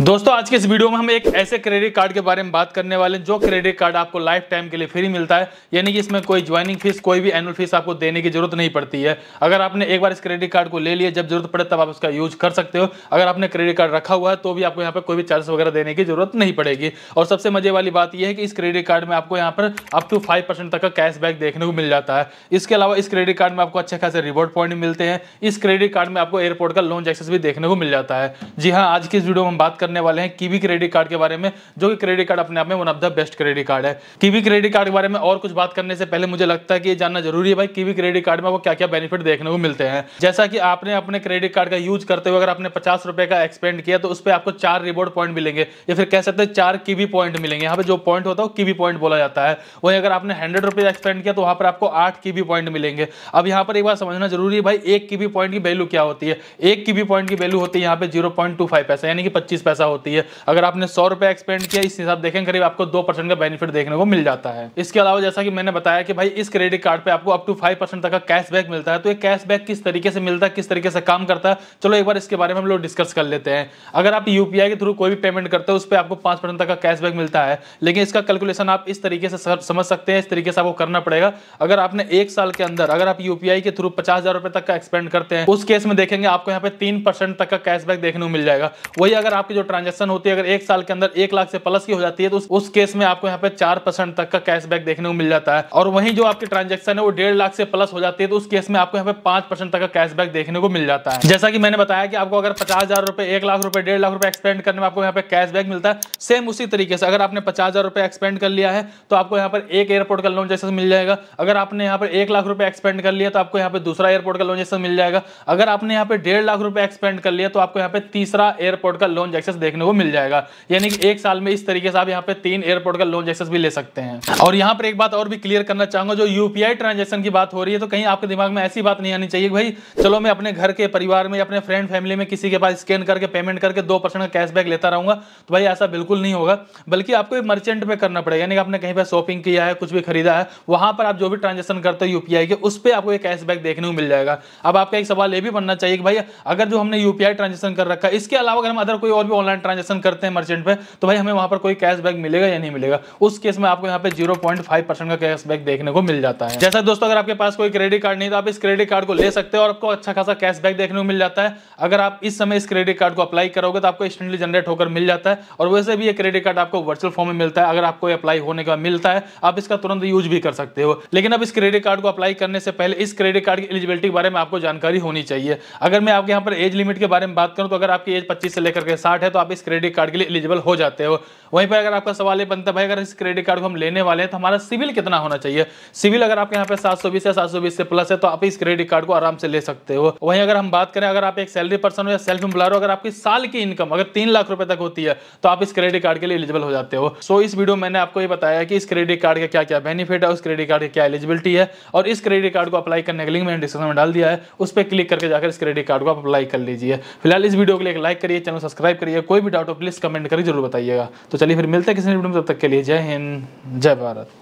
दोस्तों आज के इस वीडियो में हम एक ऐसे क्रेडिट कार्ड के बारे में बात करने वाले हैं जो क्रेडिट कार्ड आपको लाइफ टाइम के लिए फ्री मिलता है यानी कि इसमें कोई ज्वाइनिंग फीस कोई भी एनुअल फीस आपको देने की जरूरत नहीं पड़ती है अगर आपने एक बार इस क्रेडिट कार्ड को ले लिया जब जरूरत पड़े तब आप उसका यूज कर सकते हो अगर आपने क्रेडिट कार्ड रखा हुआ है तो भी आपको यहाँ पर कोई भी चार्ज वगैरह देने की जरूरत नहीं पड़ेगी और सबसे मजे वाली बात यह है कि इस क्रेडिट कार्ड में आपको यहाँ पर अप टू फाइव तक का कैशबैक देखने को मिल जाता है इसके अलावा इस क्रेडिट कार्ड में आपको अच्छे खासे रिवॉर्ड पॉइंट मिलते हैं इस क्रेडिट कार्ड में आपको एयरपोर्ट का लॉन्च एक्सेस भी देखने को मिल जाता है जी हाँ आज की इस वीडियो में हम बात करने वाले हैं कीवी क्रेडिट कार्ड के बारे में जो कि क्रेडिट कार्ड अपने आप में one of the best credit card है कीवी क्रेडिट कार्ड के बारे में और कुछ बात करने से पहले मुझे लगता है कि ये जानना जरूरी है भाई कीवी क्रेडिट कार्ड में वो क्या क्या बेनिफिट देखने को मिलते हैं जैसा कि आपने अपने क्रेडिट कार्ड का यूज करते हुए अगर आपने पचास का एक्सपेंड किया तो उस पर आपको चार रिवॉर्ड पॉइंट मिलेंगे या फिर कह सकते हैं चार कीवी पॉइंट मिलेंगे यहाँ पे जो पॉइंट होता है वो कीवी पॉइंट बोला जाता है वहीं अगर आपने हंड्रेड एक्सपेंड किया तो वहां पर आपको आठ कीवी पॉइंट मिलेंगे अब यहाँ पर एक बार समझना जरूरी है भाई एक कीवी पॉइंट की वैल्यू क्या होती है एक कीवी पॉइंट की वैल्यू होती है यहाँ पे जीरो पॉइंट टू फाइव पैसा यानी कि पच्चीस पैसा पैसा होती है अगर आपने सौ रुपये एक्सपेंड किया इस हिसाब देखें करीब आपको दो परसेंट का बेनिफिट देखने को मिल जाता है इसके अलावा जैसा कि मैंने बताया कि भाई इस क्रेडिट कार्ड पे आपको अप टू फाइव परसेंट तक का कैशबैक मिलता है तो ये कैशबैक किस तरीके से मिलता है किस तरीके से काम करता है चलो एक बार इसके बारे में हम लोग डिस्कस कर लेते हैं अगर आप यूपीआई के थ्रू कोई भी पेमेंट करते हो उस पर आपको पांच परसेंट तक का कैशबैक मिलता है लेकिन इसका कैलकुलेशन आप इस तरीके से समझ सकते हैं इस तरीके से आपको करना पड़ेगा अगर आपने एक साल के अंदर अगर आप यूपीआई के थ्रू पचास हजार रुपए तक का एक्सपेंड करते हैं उस केस में देखेंगे आपको यहाँ पे तीन परसेंट तक का कैशबैक देखने को मिल जाएगा वही अगर आपके जो ट्रांजेक्शन होती है अगर एक साल के अंदर एक लाख से प्लस की हो जाती है तो उस, केस में आपको यहाँ पे चार परसेंट तक का कैशबैक देखने को मिल जाता है और वहीं जो आपकी ट्रांजेक्शन है वो डेढ़ लाख से प्लस हो जाती है तो उस केस में आपको यहाँ पे पांच परसेंट तक का कैशबैक देखने को मिल जाता है जैसा कि मैंने बताया कि आपको अगर पचास हजार रुपए एक लाख रुपए डेढ़ लाख रुपए एक्सपेंड करने में आपको यहाँ पे कैशबैक मिलता है सेम उसी तरीके से अगर आपने पचास हजार रुपए एक्सपेंड कर लिया है तो आपको यहाँ पर एक एयरपोर्ट का लोन जैसे मिल जाएगा अगर आपने यहाँ पर एक लाख रुपए एक्सपेंड कर लिया तो आपको यहाँ पे दूसरा एयरपोर्ट का लोन जैसे मिल जाएगा अगर आपने यहाँ पे डेढ़ लाख रुपए एक्सपेंड कर लिया तो आपको यहाँ पे तीसरा एयरपोर्ट का लोन जैसे एक्सेस देखने को मिल जाएगा यानी कि एक साल में इस तरीके से आप यहाँ पे तीन एयरपोर्ट का लोन एक्सेस भी ले सकते हैं और यहाँ पर एक बात और भी क्लियर करना चाहूंगा जो यूपीआई ट्रांजेक्शन की बात हो रही है तो कहीं आपके दिमाग में ऐसी बात नहीं आनी चाहिए भाई चलो मैं अपने घर के परिवार में अपने फ्रेंड फैमिली में किसी के पास स्कैन करके पेमेंट करके दो का कैशबैक लेता रहूंगा तो भाई ऐसा बिल्कुल नहीं होगा बल्कि आपको मर्चेंट पे करना पड़ेगा यानी कि आपने कहीं पर शॉपिंग किया है कुछ भी खरीदा है वहां पर आप जो भी ट्रांजेक्शन करते हो यूपीआई के उस पर आपको एक कैशबैक देखने को मिल जाएगा अब आपका एक सवाल ये भी बनना चाहिए कि भाई अगर जो हमने यूपीआई ट्रांजेक्शन कर रखा है इसके अलावा अगर हम अदर कोई और भी ऑनलाइन ट्रांजेक्शन करते हैं मर्चेंट पे तो भाई हमें वहां पर कोई कैशबैक मिलेगा या नहीं मिलेगा उस केस में आपको यहाँ पे जीरो का कैशबैक देखने को मिल जाता है जैसा दोस्तों अगर आपके पास कोई क्रेडिट कार्ड नहीं तो आप इस क्रेडिट कार्ड को ले सकते हो और आपको अच्छा खासा कैशबैक देखने को मिल जाता है अगर आप इस समय इस क्रेडिट कार्ड को अप्लाई करोगे तो आपको इंस्टेंटली जनरेट होकर मिल जाता है और वैसे भी ये क्रेडिट कार्ड आपको वर्चुअल फॉर्म में मिलता है अगर आपको अप्लाई होने का मिलता है आप इसका तुरंत यूज भी कर सकते हो लेकिन अब इस क्रेडिट कार्ड को अप्लाई करने से पहले इस क्रेडिट कार्ड की एलिजिबिलिटी के बारे में आपको जानकारी होनी चाहिए अगर मैं आपके यहाँ पर एज लिमिट के बारे में बात करूँ तो अगर आपकी एज पच्चीस से लेकर के साठ है तो आप इस क्रेडिट कार्ड के लिए एलिजिबल हो जाते हो वहीं पर अगर आपका सवाल ये बनता है भाई अगर इस क्रेडिट कार्ड को हम लेने वाले हैं तो हमारा सिविल कितना होना चाहिए सिविल अगर आपके यहाँ पे 720 या 720 से प्लस है तो आप इस क्रेडिट कार्ड को आराम से ले सकते हो वहीं अगर हम बात करें अगर आप एक सैलरी पर्सन हो या सेल्फ एम्प्लॉयर हो अगर आपकी साल की इनकम अगर तीन लाख रुपए तक होती है तो आप इस क्रेडिट कार्ड के लिए एलिजिबल हो जाते हो सो इस वीडियो मैंने आपको ये बताया कि इस क्रेडिट कार्ड का क्या क्या बेनिफिट है उस क्रेडिट कार्ड की क्या एलिजिबिलिटी है और इस क्रेडिट कार्ड को अप्लाई करने का लिंक मैंने डिस्क्रिप्शन में डाल दिया है उस पर क्लिक करके जाकर इस क्रेडिट कार्ड को आप अप्लाई कर लीजिए फिलहाल इस वीडियो के लिए लाइक करिए चैनल सब्सक्राइब करिए कोई भी डाउट हो प्लीज़ कमेंट करके जरूर बताइएगा तो चलिए फिर मिलते हैं किसी वीडियो में तब तक के लिए जय हिंद जय भारत